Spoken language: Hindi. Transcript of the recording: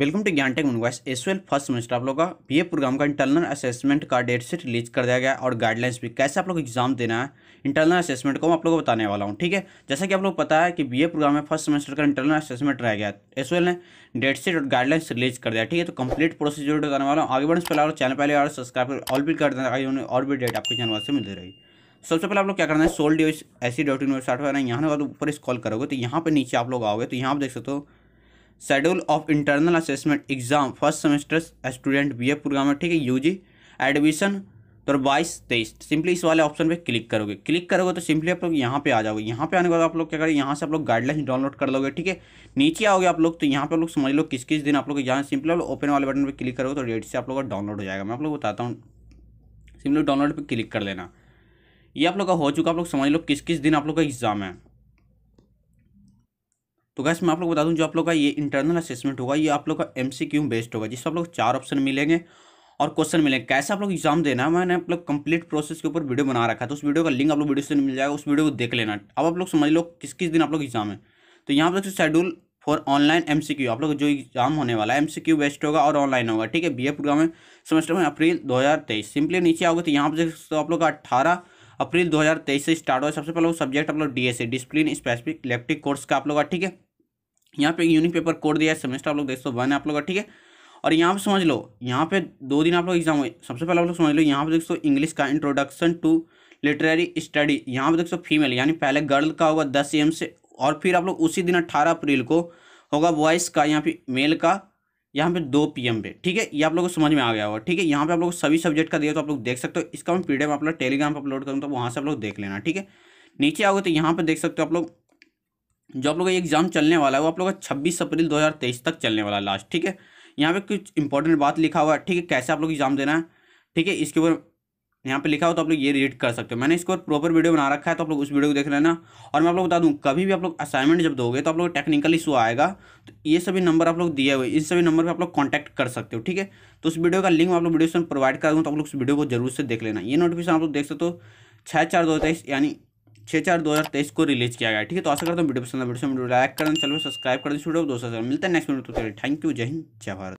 welcome to Gyan tech universe S first semester आप लोग का बी प्रोग्राम का इंटरनल असेसमेंट का डेट सीट रिलीज कर दिया गया और गाइडलाइंस भी कैसे आप लोग एग्जाम देना है इंटरनल असेसमेंट को मैं आप लोग को बताने वाला हूँ ठीक है जैसा कि आप लोग पता है कि बीए प्रोग्राम में फर्स्ट सेमेस्टर का इंटरनल असेसमेंट रह गया एस ने डेट सीट और गाइडलाइंस रिलीज कर दिया ठीक है तो कंप्लीट प्रोसीजर करने वाला हूँ आगे बढ़ने से पहले चैनल पहले और सब्सक्राइब कर ऑल भी कर देना और भी डेट आपके चैनल से मिलती रहेगी सबसे पहले आप लोग क्या करना है सोल्ड ऐसी डॉट इन वेबसाइट पर यहाँ ऊपर इस कॉल करोगे तो यहाँ पर नीचे आप लोग आओगे तो यहाँ पर देख सकते हो schedule of internal assessment exam first semester student B A programme ठीक है यू जी एडमिशन तो बाईस तेईस सिंपली इस वाले ऑप्शन पे क्लिक करोगे क्लिक करोगे तो सिंपली आप लोग यहाँ पे आ जाओगे यहाँ पे आने के बाद आप लोग क्या करें यहाँ से आप लोग गाइडलाइन डाउनलोड कर लोगे ठीक है नीचे आओगे आप लोग तो यहाँ पे आप लोग समझ लो किस किस दिन आप लोग यहाँ सिंपली आप लोग ओपन वाले बटन पर क्लिक करोगे तो डेट से आप लोग का डाउनलोड हो जाएगा मैं आप लोग बताता हूँ सिंपली डाउनलोड पर क्लिक कर लेना ये आप लोग का हो चुका आप लोग समझ लो किस किस दिन आप लोग का एग्जाम है तो गैस मैं आप लोग बता दूं जो आप लोग का ये इंटरनल असेसमेंट होगा ये आप लोग का एम बेस्ड होगा जिससे आप लोग चार ऑप्शन मिलेंगे और क्वेश्चन मिलेंगे कैसे आप लोग एग्जाम देना है मैंने आप लोग कंप्लीट प्रोसेस के ऊपर वीडियो बना रखा है तो उस वीडियो का लिंक आप लोग वीडियो से मिल जाएगा उस वीडियो को देख लेना अब आप लोग समझ लो किस किस दिन आप लोग एग्जाम है तो यहाँ पर शेड्यूल फॉर ऑनलाइन एम आप लोग जो एग्जाम होने वाला है एम सी बेस्ट होगा और ऑनलाइन होगा ठीक है बी प्रोग्राम है सेमेस्टर में अप्रैल दो सिंपली नीचे आओगे तो यहाँ पर तो आप लोग का अट्ठारह अप्रैल 2023 से स्टार्ट हुआ सबसे पहले वो सब्जेक्ट आप लोग D A discipline specific elective course का आप लोग का ठीक है यहाँ पे यूनिट पेपर कोड दिया है सेमेस्टर आप लोग देख सौ वन है आप लोग का ठीक है और यहाँ पे समझ लो यहाँ पे दो दिन आप लोग एग्जाम हुए सबसे पहले आप लोग समझ लो यहाँ पे देख सो इंग्लिश का इंट्रोडक्शन टू लिटरेरी स्टडी यहाँ पे देख सो फीमेल यानी पहले गर्ल का होगा दस एम से और फिर आप लोग उसी दिन अट्ठारह अप्रैल को होगा बॉयस का यहाँ पे मेल का यहाँ पे दो पी पे ठीक है ये आप लोग को समझ में आ गया होगा ठीक है यहाँ पे आप लोग सभी सब्जेक्ट का दिया तो आप लोग देख सकते हो इसका मैं पीडीएफ आप लोग टेलीग्राम पर अपलोड करूँ तो वहाँ से आप लोग देख लेना ठीक है नीचे आओगे तो यहाँ पे देख सकते हो आप लोग जो आप लोग का एग्ज़ाम चलने वाला है वो आप लोग का छब्बीस अप्रैल दो तक चलने वाला लास्ट ठीक है यहाँ पे कुछ इंपॉर्टेंट बात लिखा हुआ है ठीक है कैसे आप लोग एग्ज़ाम देना है ठीक है इसके ऊपर यहाँ पे लिखा हो तो आप लोग ये रीड कर सकते हो मैंने इसके ऊपर प्रॉपर वीडियो बना रखा है तो आप लोग उस वीडियो को देख लेना और मैं आप लोग बता दूँ कभी भी आप लोग असाइनमेंट जब दोगे तो आप लोग टेक्निकल इशू आएगा तो ये सभी नंबर आप लोग दिए हुए इस सभी नंबर पर आप लोग कॉन्टैक्ट कर सकते हो ठीक है तो उस वीडियो का लिंक आप लोग वीडियो प्रोवाइड कर दूँ तो आप लोग उस वीडियो को जरूर से देख लेना ये नोटिफिकेशन आप लोग देख सकते हो छः चार दो यानी छः चार दो हज़ार तेईस को रिलीज किया गया ठीक है तो आशा करता हूँ वीडियो पसंद वीडियो लाइक करें चलो सब्सक्राइब कर दें वीडियो दोस्तों मिलते हैं नेक्स्ट वीडियो तो थैंक यू जय हिंद जय भारत